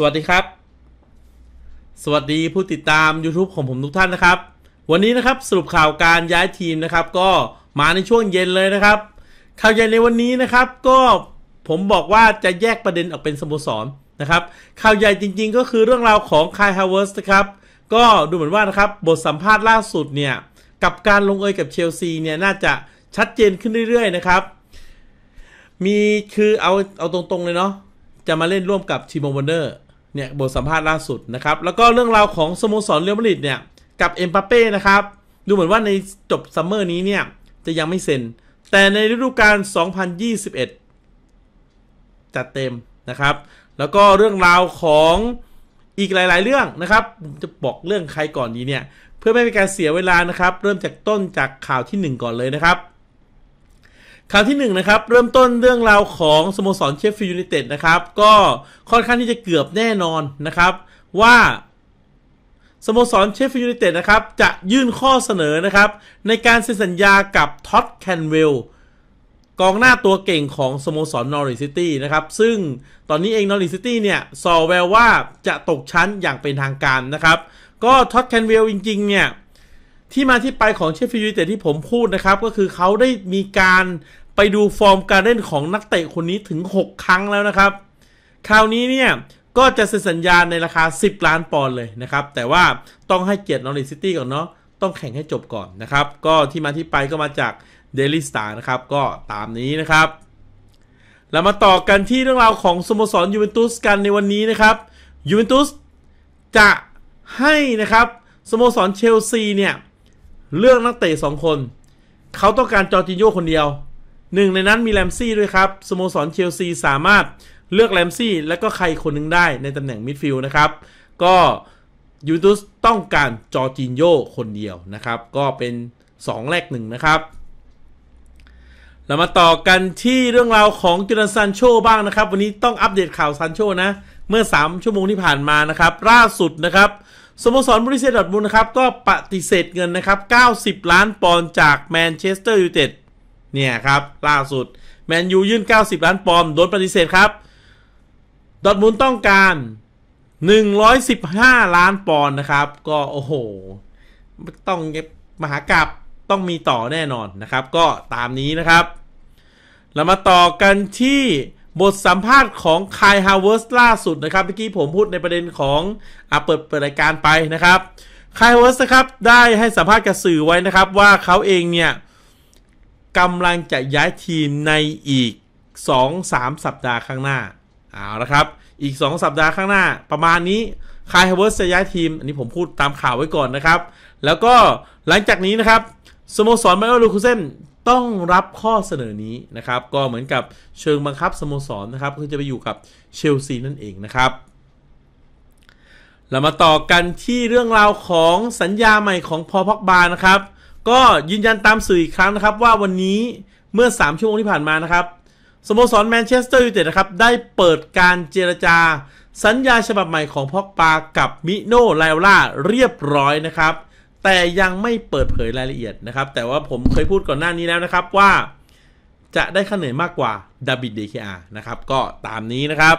สวัสดีครับ สวัสดีผู้ติดตาม YouTube ของผมทุกท่านนะครับ วันนี้นะครับสรุปข่าวการย้ายทีมนะครับก็มาในช่วงเย็นเลยนะครับ ข่าวใหญ่ในวันนี้นะครับ ก็ผมบอกว่าจะแยกประเด็นออกเป็นสโมสรนะครับข่าวใหญ่จริงๆก็คือเรื่องราวของคายฮาวเวิร์สนะครับ ก็ดูเหมือนว่านะครับบทสัมภาษณ์ล่าสุดเนี่ยกับการลงเอยกับเชลซีเนี่ยน่าจะชัดเจนขึ้นเรื่อยๆนะครับ มีคือเอาเอาตรงๆเลยเนาะจะมาเล่นร่วมกับทีมวอนเนอร์เนี่ยบทสัมภาษณ์ล่าสุดนะครับ แล้วก็เรื่องราวของสโมสรเรอัลมาดริดเนี่ยกับเอ็มปาเป้นะครับดูเหมือนว่าในจบซัมเมอร์นี้เนี่ยจะยังไม่เซ็นแต่ในฤดูกาล2021 จัดเต็มนะครับ แล้วก็เรื่องราวของอีกหลายๆเรื่องนะครับผมจะบอกเรื่องใครก่อนดีเนี่ยเพื่อไม่ให้การเสียเวลานะครับ เริ่มจากต้นจากข่าวที่ 1 ก่อนเลยนะครับข่าวที่1นนะครับเริ่มต้นเรื่องราวของสโมสรเชฟฟิลด์ยูไนเต็ดนะครับ ก็ค่อนข้างที่จะเกือบแน่นอนนะครับ ว่าสโมสรเชฟฟิลด์ยูไนเต็ดนะครับ จะยื่นข้อเสนอนะครับ ในการเซ็นสัญญากับท็อตแคนเวลกองหน้าตัวเก่งของสโมสรนอริซิตี้นะครับ ซึ่งตอนนี้เองนอริซิตี้เนี่ยสอแววว่าจะตกชั้นอย่างเป็นทางการนะครับ ก็ท็อตแคนเวลจริงๆเนี่ยที่มาที่ไปของเชฟฟิลด์ยูไนเต็ดที่ผมพูดนะครับ ก็คือเขาได้มีการไปดูฟอร์มการเล่นของนักเตะคนนี้ถึง 6 ครั้งแล้วนะครับ คราวนี้เนี่ยก็จะเซ็นสัญญาในราคา 10 ล้านปอนด์เลยนะครับ แต่ว่าต้องให้เกียรตินอริซิตี้ก่อนเนาะ ต้องแข่งให้จบก่อนนะครับ ก็ที่มาที่ไปก็มาจากเดลิสตานะครับ ก็ตามนี้นะครับเรามาต่อกันที่เรื่องราวของสโมสรยูเวนตุสกันในวันนี้นะครับยูเวนตุสจะให้นะครับสโมสรเชลซีเนี่ยเรื่องนักเตะสองคน เขาต้องการจอร์จิโยคนเดียวหนึ่งในนั้นมีแรมซี่ด้วยครับ สโมสรเชลซีสามารถเลือกแรมซี่และก็ใครคนนึงได้ในตำแหน่งมิดฟิลด์นะครับ ก็ยูทูสต้องการจอร์จิโยคนเดียวนะครับ ก็เป็น 2 แรกหนึ่งนะครับเรามาต่อกันที่เรื่องราวของจูนันซันโชบ้างนะครับ วันนี้ต้องอัปเดตข่าวซันโชนะ เมื่อ 3 ชั่วโมงที่ผ่านมานะครับ ล่าสุดนะครับสโมสรบริเซดอดมุนนะครับ ก็ปฏิเสธเงินนะครับ 90 ล้านปอนด์จากแมนเชสเตอร์ยูไนเต็ดเนี่ยครับ ล่าสุด แมนยูยื่น 90 ล้านปอนด์โดนปฏิเสธครับ ดอทมุนต้องการ 115 ล้านปอนด์นะครับ ก็โอ้โห ต้องมหากรบต้องมีต่อแน่นอนนะครับ ก็ตามนี้นะครับเรามาต่อกันที่บทสัมภาษณ์ของคายฮาวเวิร์สล่าสุดนะครับเมื่อกี้ผมพูดในประเด็นของอเปิดเปิดรายการไปนะครับคายฮาวเวิร์สนะครับได้ให้สัมภาษณ์กับสื่อไว้นะครับว่าเขาเองเนี่ยกำลังจะย้ายทีมในอีก2-3 สัปดาห์ข้างหน้าเอาละครับอีก 2 สัปดาห์ข้างหน้า ประมาณนี้คายฮาวเวิร์สจะย้ายทีมอันนี้ผมพูดตามข่าวไว้ก่อนนะครับแล้วก็หลังจากนี้นะครับสโมสรไมโอลูคูเซนต้องรับข้อเสนอนี้นะครับ ก็เหมือนกับเชิงบังคับสโมสรนะครับคือจะไปอยู่กับเชลซีนั่นเองนะครับเรามาต่อกันที่เรื่องราวของสัญญาใหม่ของพอพอกบานะครับ ก็ยืนยันตามสื่ออีกครั้งนะครับ ว่าวันนี้เมื่อ 3ชั่วโมงที่ผ่านมานะครับสโมสรแมนเชสเตอร์ยูไนเต็ดนะครับ ได้เปิดการเจรจา สัญญาฉบับใหม่ของพอกปากับมิโนไลล่าเรียบร้อยนะครับแต่ยังไม่เปิดเผยรายละเอียดนะครับแต่ว่าผมเคยพูดก่อนหน้านี้แล้วนะครับว่าจะได้ค่าเหนื่อยมากกว่าดับิดเดคอานะครับ ก็ตามนี้นะครับ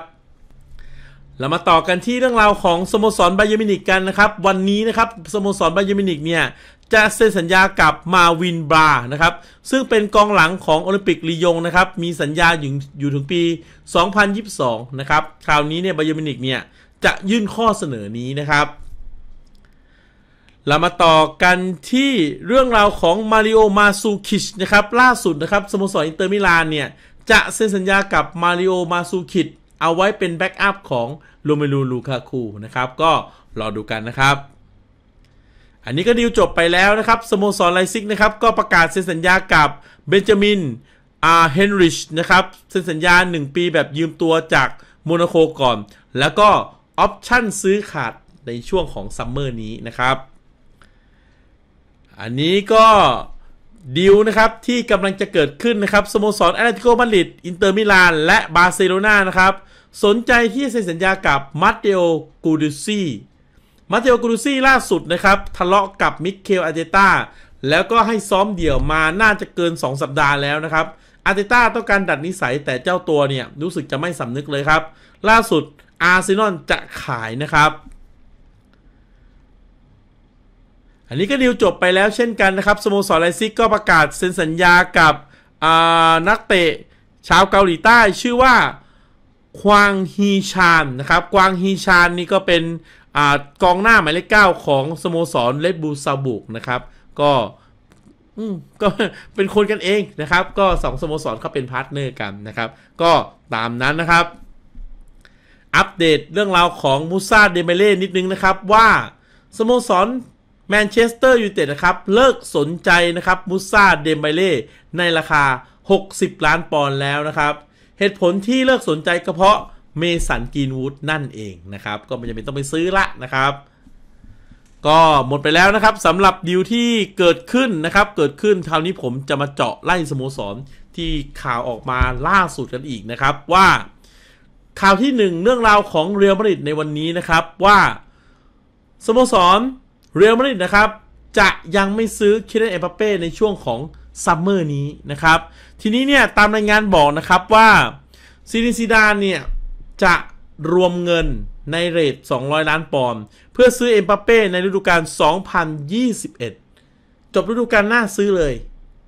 เรามาต่อกันที่เรื่องราวของสโมสรไบเยมินิกกันนะครับ วันนี้นะครับสโมสรไบเยมินิกเนี่ย จะเซ็นสัญญากับมาวินบรานะครับ ซึ่งเป็นกองหลังของโอลิมปิกลียง นะครับ มีสัญญาอยู่อยู่ถึงปี 2022 นะครับ คราวนี้เนี่ยไบเยมินิกเนี่ยจะยื่นข้อเสนอนี้นะครับเรามาต่อกันที่เรื่องราวของมาริโอมาซูคิชนะครับ ล่าสุดนะครับ สโมสรอินเตอร์มิลานเนี่ย จะเซ็นสัญญากับมาริโอมาซูคิชเอาไว้เป็นแบ็กอัพของโรเมลูลูคาคูนะครับ ก็รอดูกันนะครับ อันนี้ก็ดีลจบไปแล้วนะครับ สโมสรไลซิก นะครับ ก็ประกาศเซ็นสัญญากับเบนจามินอาเฮนริชนะครับเซ็นสัญญา 1 ปีแบบยืมตัวจากโมนาโกก่อน แล้วก็ออปชั่นซื้อขาดในช่วงของซัมเมอร์นี้นะครับอันนี้ก็ดิวนะครับที่กำลังจะเกิดขึ้นนะครับสโมสรแอตเลติโกมาดริดอินเตอร์มิลาน และบาร์เซโลนานะครับสนใจที่เซ็นสัญญากับมาเตโอกูดูซี่มาเตโอกูดูซี่ ล่าสุดนะครับทะเลาะกับมิเคลอาเตต้าแล้วก็ให้ซ้อมเดี่ยวมาน่าจะเกิน 2 สัปดาห์แล้วนะครับอาเตต้าต้องการดัดนิสัยแต่เจ้าตัวเนี่ยรู้สึกจะไม่สำนึกเลยครับล่าสุดอาร์เซนอลจะขายนะครับอันนี้ก็ดีลจบไปแล้วเช่นกันนะครับ สโมสรไลซิกก็ประกาศเซ็นสัญญากับนักเตะชาวเกาหลีใต้ ชื่อว่าควางฮีชานนะครับควางฮีชานนี่ก็เป็นอกองหน้าหมายเลขเก้าของสโมสรเลดบูซาบุกนะครับก็ก็เป็นคนกันเองนะครับ ก็สองสโมสรเขาเป็นพาร์ทเนอร์กันนะครับ ก็ตามนั้นนะครับ อัปเดตเรื่องราวของมูซาเดเมเล่นิดนึงนะครับว่าสโมสรแมนเชสเตอร์ยูไนเต็ดนะครับ เลิกสนใจนะครับมูซาเดมไบเล่ในราคา 60 ล้านปอนด์แล้วนะครับ เหตุผลที่เลิกสนใจก็เพราะเมสันกีนวูดนั่นเองนะครับ ก็ไม่จำเป็นต้องไปซื้อละนะครับ ก็หมดไปแล้วนะครับสำหรับดิวที่เกิดขึ้นนะครับ เกิดขึ้นคราวนี้ผมจะมาเจาะไล่สโมสร ที่ข่าวออกมาล่าสุดกันอีกนะครับ ว่าข่าวที่ 1 เรื่องราวของเรียลมาดริดในวันนี้นะครับว่าสโมสรเรียลมาดริดนะครับ จะยังไม่ซื้อคิเลนเอปเป้ในช่วงของซัมเมอร์นี้นะครับ ทีนี้เนี่ย ตามรายงานบอกนะครับว่า ซีนิซิดาเนี่ย จะรวมเงินในเรท 200 ล้านปอนด์เพื่อซื้อเอ็มปาเป้ในฤดูกาล 2021 จบฤดูกาลหน้าซื้อเลย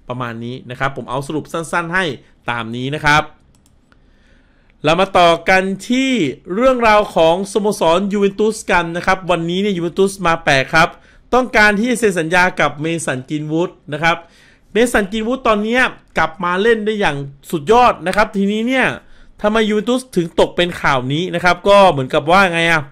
ประมาณนี้นะครับ ผมเอาสรุปสั้นๆ ให้ตามนี้นะครับเรามาต่อกันที่เรื่องราวของสโมสรยูเวนตุสกันนะครับ วันนี้เนี่ยยูเวนตุสมาแปลกครับ ต้องการที่จะเซ็นสัญญากับเมสันกินวูดนะครับเมสันกินวูดตอนนี้กลับมาเล่นได้อย่างสุดยอดนะครับ ทีนี้เนี่ยทำไมยูเวนตุสถึงตกเป็นข่าวนี้นะครับ ก็เหมือนกับว่าไงอะ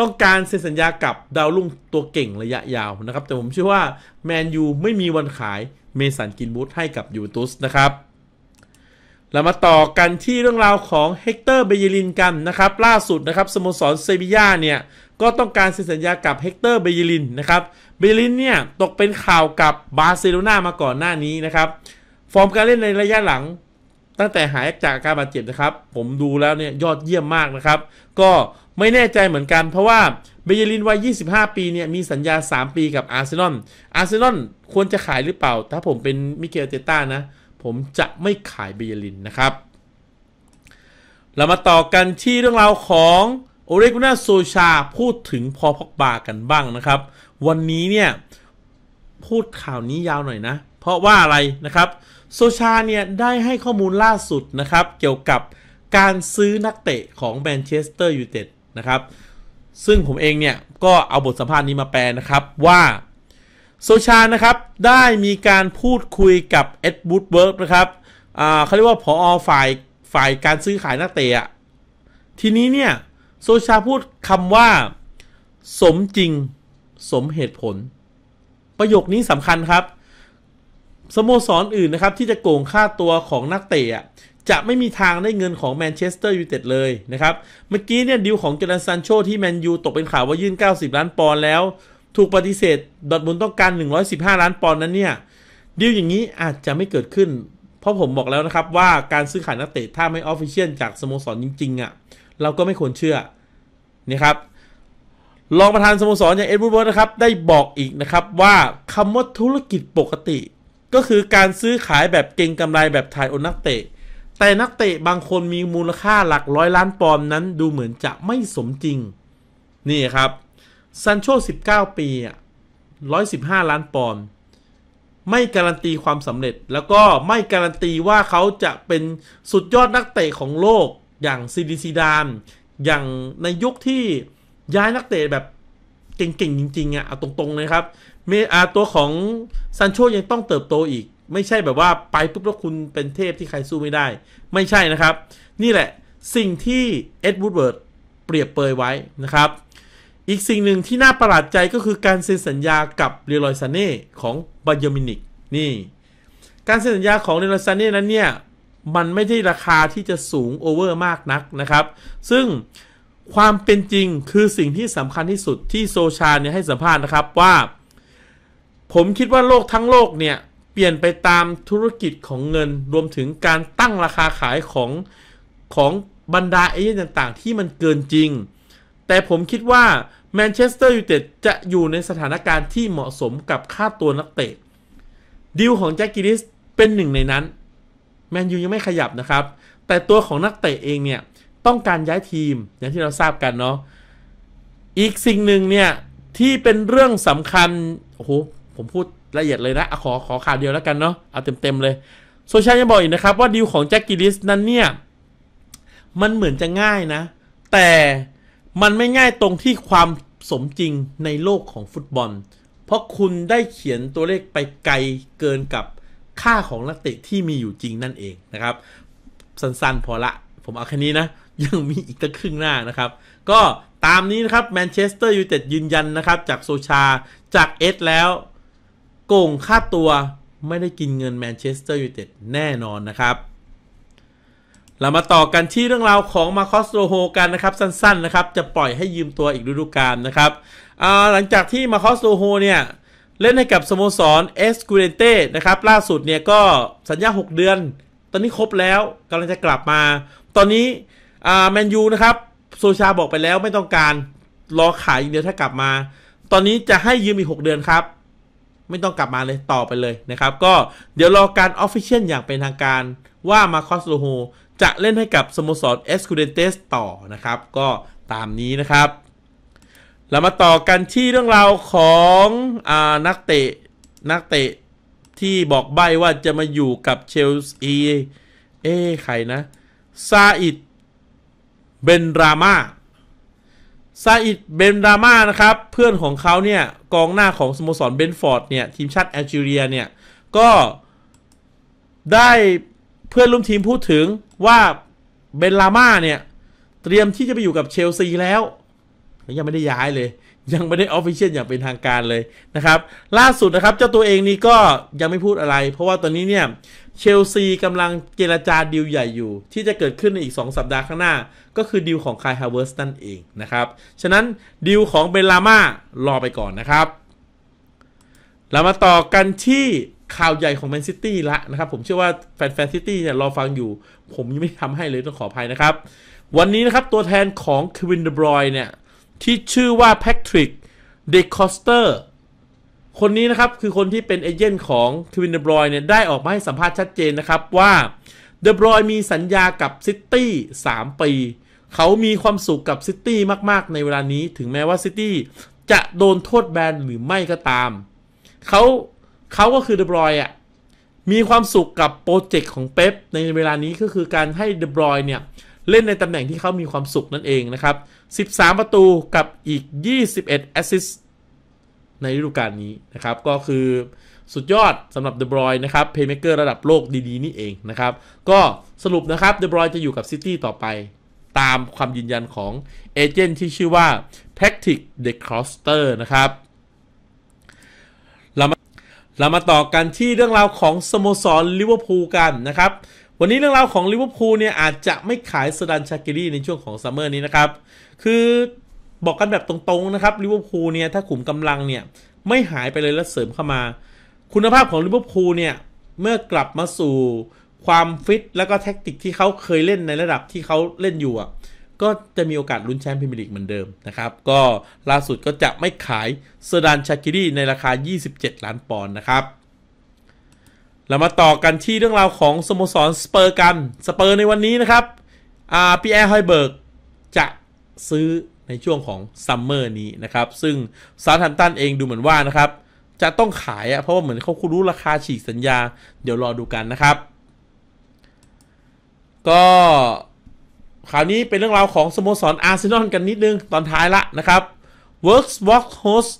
ต้องการเซ็นสัญญากับดาวรุ่งตัวเก่งระยะยาวนะครับ แต่ผมเชื่อว่าแมนยูไม่มีวันขายเมสันกินวูดให้กับยูเวนตุสนะครับเรามาต่อกันที่เรื่องราวของเฮกเตอร์เบเยลินกันนะครับ ล่าสุดนะครับสโมสรเซบีย่าเนี่ย ก็ต้องการเซ็นสัญญากับเฮกเตอร์เบเยลินนะครับเบเยลินเนี่ย ตกเป็นข่าวกับบาร์เซโลนามาก่อนหน้านี้นะครับ ฟอร์มการเล่นในระยะหลัง ตั้งแต่หายจากอาการบาดเจ็บนะครับ ผมดูแล้วเนี่ย ยอดเยี่ยมมากนะครับ ก็ไม่แน่ใจเหมือนกัน เพราะว่าเบเยลินวัย 25 ปีเนี่ยมีสัญญา 3 ปีกับอาร์เซนอลอาร์เซนอลควรจะขายหรือเปล่าถ้าผมเป็นมิเกลเตต้านะผมจะไม่ขายเบียรินนะครับ เรามาต่อกันที่เรื่องราวของโอเรกุน่าโซชาพูดถึงพอพอกบา กันบ้างนะครับ วันนี้ เนี่ย พูดข่าวนี้ยาวหน่อย นะ เพราะว่าอะไรนะครับโซชาเนี่ย ได้ให้ข้อมูลล่าสุดนะครับเกี่ยวกับการซื้อนัก เตะของแมนเชสเตอร์ยูไนเต็ดนะครับซึ่งผมเองเนี่ยก็เอาบทสัมภาษณ์นี้มาแปลนะครับว่าโซชานะครับ ได้มีการพูดคุยกับเอ็ดบูดเบิร์กนะครับเขาเรียกว่าผออฝ่ายฝ่ายการซื้อขายนักเตะทีนี้เนี่ย โซชาพูดคำว่าสมจริงสมเหตุผล ประโยคนี้สำคัญครับสโมสรออื่นนะครับ ที่จะโกงค่าตัวของนักเตะจะไม่มีทางได้เงินของแมนเชสเตอร์ยูไนเต็ดเลยนะครับ เมื่อกี้เนี่ยดิวของเจนันซันโชที่แมนยูตกเป็นข่าวว่ายื่น 90 ล้านปอนด์แล้วถูกปฏิเสธดอทมุนต้องการ 115 ล้านปอนด์นั้นเนี่ยดีลอย่างนี้อาจจะไม่เกิดขึ้น เพราะผมบอกแล้วนะครับว่าการซื้อขายนักเตะถ้าไม่ออฟฟิเชียลจากสโมสรจริง ๆอะ่ะ เราก็ไม่ควรเชื่อนะครับรองประธานสโมสรอย่างเอ็ดวูดเวิร์ดนะครับ ได้บอกอีกนะครับว่าคำว่าธุรกิจปกติ ก็คือการซื้อขายแบบเก่งกำไรแบบถ่ายโอนนักเตะ แต่นักเตะบางคนมีมูลค่าหลักร้อยล้านปอนด์นั้น ดูเหมือนจะไม่สมจริง นี่ครับซันโช19 ปีอ่ะ115 ล้านปอนด์ ไม่การันตีความสำเร็จ แล้วก็ไม่การันตีว่าเขาจะเป็นสุดยอดนักเตะของโลกอย่างซีดีซีดาน อย่างในยุคที่ย้ายนักเตะแบบเก่งๆ จริงๆอ่ะเอาตรงๆเลยครับเมอาตัวของซันโชยังต้องเติบโตอีก ไม่ใช่แบบว่าไปปุ๊บแล้วคุณเป็นเทพที่ใครสู้ไม่ได้ ไม่ใช่นะครับ นี่แหละสิ่งที่เอ็ดวูดเวิร์ดเปรียบเปยไว้นะครับอีกสิ่งหนึ่งที่น่าประหลาดใจก็คือการเซ็นสัญญากับเรลอยซาเน่ของบาเยอร์มินิกนี่ การเซ็นสัญญาของเรลอยซาเน่นั้นเนี่ยมันไม่ได้ราคาที่จะสูงโอเวอร์มากนักนะครับ ซึ่งความเป็นจริงคือสิ่งที่สำคัญที่สุดที่โซชาเนี่ยให้สัมภาษณ์นะครับว่า ผมคิดว่าโลกทั้งโลกเนี่ยเปลี่ยนไปตามธุรกิจของเงินรวมถึงการตั้งราคาขายของของบรรดาเอเยตนต่างๆ ที่มันเกินจริงแต่ผมคิดว่าแมนเชสเตอร์ยูไนเต็ดจะอยู่ในสถานการณ์ที่เหมาะสมกับค่าตัวนักเตะดีลของแจ็คกิลิสเป็นหนึ่งในนั้น แมนยูยังไม่ขยับนะครับ แต่ตัวของนักเตะเองเนี่ย ต้องการย้ายทีมอย่างที่เราทราบกันเนาะอีกสิ่งหนึ่งเนี่ย ที่เป็นเรื่องสำคัญ โอ้โหผมพูดละเอียดเลยนะขอขอข่าวเดียวแล้วกันเนาะเอาเต็มๆเลยโซเชียลยังบอกอีกนะครับว่าดีลของแจ็คกิลิสนั้นเนี่ยมันเหมือนจะง่ายนะ แต่มันไม่ง่ายตรงที่ความสมจริงในโลกของฟุตบอล เพราะคุณได้เขียนตัวเลขไปไกลเกินกับค่าของนักเตะที่มีอยู่จริงนั่นเองนะครับ สั้นๆพอละ ผมเอาแค่นี้นะ ยังมีอีกตั้งครึ่งหน้านะครับ ก็ตามนี้นะครับแมนเชสเตอร์ยูไนเต็ดยืนยันนะครับ จากโซชาจากเอสแล้ว โกงค่าตัวไม่ได้กินเงินแมนเชสเตอร์ยูไนเต็ดแน่นอนนะครับเรามาต่อกันที่เรื่องราวของมาคอสโรโฮกันนะครับ สั้น ๆ นะครับ จะปล่อยให้ยืมตัวอีกฤดูกาลนะครับ หลังจากที่มาคอสโรโฮเนี่ย เล่นให้กับสโมสรเอสกูเดนเต้นะครับ ล่าสุดเนี่ยก็สัญญา6เดือน ตอนนี้ครบแล้วกำลังจะกลับมา ตอนนี้แมนยูนะครับ โซชาบอกไปแล้วไม่ต้องการ รอขายอย่างเดียวถ้ากลับมา ตอนนี้จะให้ยืมอีก6เดือนครับ ไม่ต้องกลับมาเลยต่อไปเลยนะครับก็เดี๋ยวรอการออฟฟิเชียลอย่างเป็นทางการว่ามาคอสโซโฮจะเล่นให้กับสโมสรเอสคูเดนเตสต่อนะครับ ก็ตามนี้นะครับ เรามาต่อกันที่เรื่องราวของอนักเตะนักเตะที่บอกใบว่าจะมาอยู่กับเชลซีเอ้ใครนะซาอิดเบนรามาซาอิดเบนรามานะครับ เพื่อนของเขาเนี่ยกองหน้าของสโมสรเบนฟอร์ดเนี่ยทีมชาติแอลจีเรียเนี่ยก็ได้เพื่อนร่วมทีมพูดถึงว่าเบนลาม่าเนี่ยเตรียมที่จะไปอยู่กับเชลซีแล้ว ยังไม่ได้ย้ายเลย ยังไม่ได้ออฟฟิเชียลอย่างเป็นทางการเลยนะครับ ล่าสุดนะครับเจ้าตัวเองนี่ก็ยังไม่พูดอะไร เพราะว่าตอนนี้เนี่ยเชลซีกำลังเจรจาดีลใหญ่อยู่ที่จะเกิดขึ้นในอีก 2 สัปดาห์ข้างหน้า ก็คือดีลของคายฮาวเวิร์สนั่นเองนะครับฉะนั้นดีลของเบลาม่ารอไปก่อนนะครับเรามาต่อกันที่ข่าวใหญ่ของแมนซิตี้ละนะครับผมเชื่อว่าแฟนแฟนซิตี้เนี่ยรอฟังอยู่ ผมยังไม่ทำให้เลยต้องขออภัยนะครับ วันนี้นะครับตัวแทนของควินเดบรอยเนี่ยที่ชื่อว่าแพทริกเดคอสเตอร์คนนี้นะครับคือคนที่เป็นเอเจนต์ของควินเดบรอยเนี่ยได้ออกมาให้สัมภาษณ์ชัดเจนนะครับว่าเดบรอยมีสัญญากับซิตี้3ปี เขามีความสุขกับซิตี้มากๆในเวลานี้ถึงแม้ว่าซิตี้จะโดนโทษแบนหรือไม่ก็ตาม เขาเขาก็คือเดบรอยอ่ะ มีความสุขกับโปรเจกต์ของเป๊ปในเวลานี้ก็คือการให้เดบรอยเนี่ยเล่นในตำแหน่งที่เขามีความสุขนั่นเองนะครับ13 ประตูกับอีก 21แอสซิสในฤดูกาลนี้นะครับ ก็คือสุดยอดสำหรับเดบรอยนะครับเพย์เมกเกอร์ระดับโลกดีๆนี่เองนะครับ ก็สรุปนะครับเดบรอยจะอยู่กับซิตี้ต่อไปตามความยืนยันของเอเจนต์ที่ชื่อว่า Tactic The c สเ s t e r นะครับเรามาเรามาต่อกันที่เรื่องราวของสโมสรลิเวอร์พูลกันนะครับ วันนี้เรื่องราวของลิเวอร์พูลเนี่ยอาจจะไม่ขายสดันชากิรีในช่วงของซัมเมอร์นี้นะครับ คือบอกกันแบบตรงๆ นะครับลิเวอร์พูลเนี่ย ถ้าขุมกำลังเนี่ย ไม่หายไปเลยและเสริมเข้ามา คุณภาพของลิเวอร์พูลเนี่ย เมื่อกลับมาสู่ ความฟิตแล้วก็แท็กติกที่เขาเคยเล่นในระดับที่เขาเล่นอยู่อะก็จะมีโอกาสลุ้นแชมป์พรีเมียร์ลีกเหมือนเดิมนะครับ ก็ล่าสุดก็จะไม่ขายเซดานชาคิรีในราคา 27 ล้านปอนด์นะครับเรามาต่อกันที่เรื่องราวของสโมสรสเปอร์กันสเปอร์ในวันนี้นะครับอาพีแอร์ไฮเบิร์กจะซื้อในช่วงของซัมเมอร์นี้นะครับ ซึ่งซาทันตันเองดูเหมือนว่านะครับ จะต้องขายอะเพราะว่าเหมือนเขาคุรู้ราคาฉีกสัญญาเดี๋ยวรอดูกันนะครับ ก็ข่าวนี้เป็นเรื่องราวของสโมสรอาร์เซนอลกันนิดนึงตอนท้ายละนะครับ w o r k s w a l k Host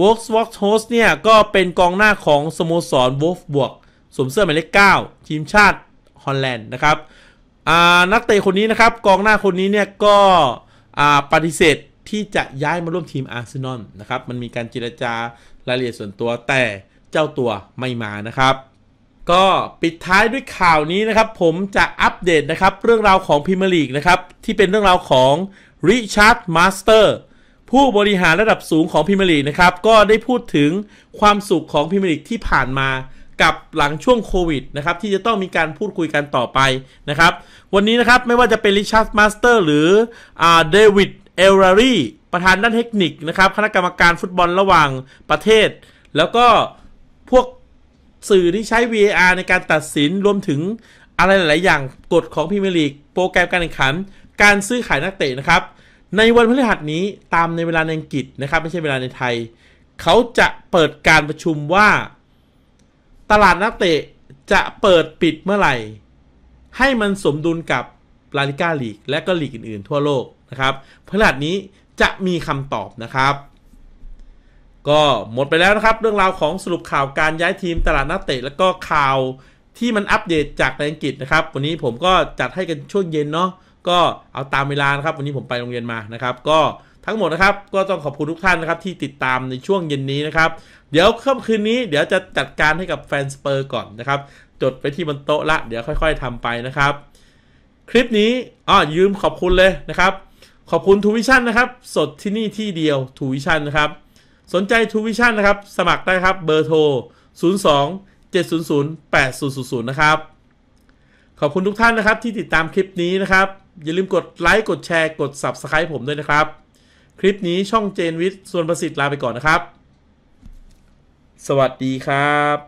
w o r k s w a l k Host เนี่ยก็เป็นกองหน้าของสโมสรวอฟบวกสวมเสื้อหมายเลข9ทีมชาติฮอลแลนด์นะครับนักเตะคนนี้นะครับ กองหน้าคนนี้เนี่ยก็ปฏิเสธที่จะย้ายมาร่วมทีมอาร์เซนอลนะครับมันมีการเจรจารายละเอียดส่วนตัวแต่เจ้าตัวไม่มานะครับก็ปิดท้ายด้วยข่าวนี้นะครับผมจะอัปเดตนะครับเรื่องราวของพิมลีกนะครับ ที่เป็นเรื่องราวของริชาร์ดมาสเตอร์ผู้บริหารระดับสูงของพิมลีกนะครับ ก็ได้พูดถึงความสุขของพิมลีกที่ผ่านมากับหลังช่วงโควิดนะครับที่จะต้องมีการพูดคุยกันต่อไปนะครับวันนี้นะครับไม่ว่าจะเป็นริชาร์ดมาสเตอร์หรือเดวิดเอลรารีประธานด้านเทคนิคนะครับคณะกรรมการฟุตบอลระหว่างประเทศ แล้วก็พวกสื่อที่ใช้ VAR ในการตัดสินรวมถึงอะไรหลาย ๆ อย่างกฎของพรีเมียร์ลีก โปรแกรมการแข่งขันการซื้อขายนักเตะนะครับ ในวันพฤหัสนี้ตามในเวลาในอังกฤษนะครับ ไม่ใช่เวลาในไทย เขาจะเปิดการประชุมว่าตลาดนักเตะจะเปิดปิดเมื่อไหร่ ให้มันสมดุลกับลาลิก้าลีกและก็ลีกอื่น ๆ ทั่วโลกนะครับพฤหัสนี้จะมีคำตอบนะครับก็หมดไปแล้วนะครับ เรื่องราวของสรุปข่าวการย้ายทีมตลาดนักเตะ แล้วก็ข่าวที่มันอัปเดตจากอังกฤษนะครับ วันนี้ผมก็จัดให้กันช่วงเย็นเนาะก็เอาตามเวลานะครับ วันนี้ผมไปโรงเรียนมานะครับ ก็ทั้งหมดนะครับ ก็ต้องขอบคุณทุกท่านนะครับที่ติดตามในช่วงเย็นนี้นะครับเดี๋ยวค่ำคืนนี้เดี๋ยวจะจัดการให้กับแฟนสเปอร์ก่อนนะครับจดไปที่บนโต๊ะละ เดี๋ยวค่อย ๆทำไปนะครับ คลิปนี้อ๋อยืมขอบคุณเลยนะครับขอบคุณทูวิชั่นนะครับสดที่นี่ที่เดียวทูวิชั่นนะครับสนใจทูวิชั่นนะครับ สมัครได้ครับเบอร์โทร 02 700 8000 นะครับ ขอบคุณทุกท่านนะครับที่ติดตามคลิปนี้นะครับ อย่าลืมกดไลค์กดแชร์กด Subscribe ผมด้วยนะครับ คลิปนี้ช่องเจนวิทย์ส่วนประสิทธิ์ลาไปก่อนนะครับ สวัสดีครับ